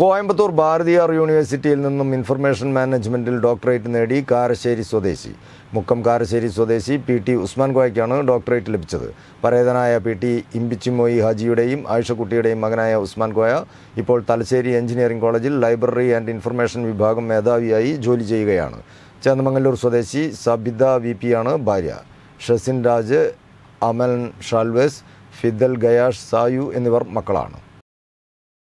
കോയമ്പത്തൂർ ഭാരതിയാർ യൂണിവേഴ്സിറ്റിയിൽ നിന്നും information മാനേജ്മെൻറ്റിൽ doctorate നേടി കാരശ്ശേരി സ്വദേശി മുക്കം കാരശ്ശേരി സ്വദേശി പി ടി ഉസ്മാൻ കോയയ്ക്കാണ് ഡോക്ടറേറ്റ് ലഭിച്ചത് പരേതനായ പി ടി ഇമ്പിച്ചിമോയി ഹാജിയുടെയും ആയിഷക്കുട്ടിയുടെയും മകനായ ഉസ്മാൻ കോയ ഇപ്പോൾ തലശ്ശേരി എഞ്ചിനീയറിംഗ് കോളേജിൽ ലൈബ്രറി ആൻഡ് ഇൻഫർമേഷൻ വിഭാഗം മേധാവിയായി ജോലി ചെയ്യുകയാണ് ചേന്നമംഗല്ലൂർ സ്വദേശി സബിത വി പിയാണ് ഭാര്യ ഷസിൻ രാജ് അമൽ ഷാൽവേസ് ഫിദൽ ഗയാഷ് സായു എന്നിവർ മക്കളാണ്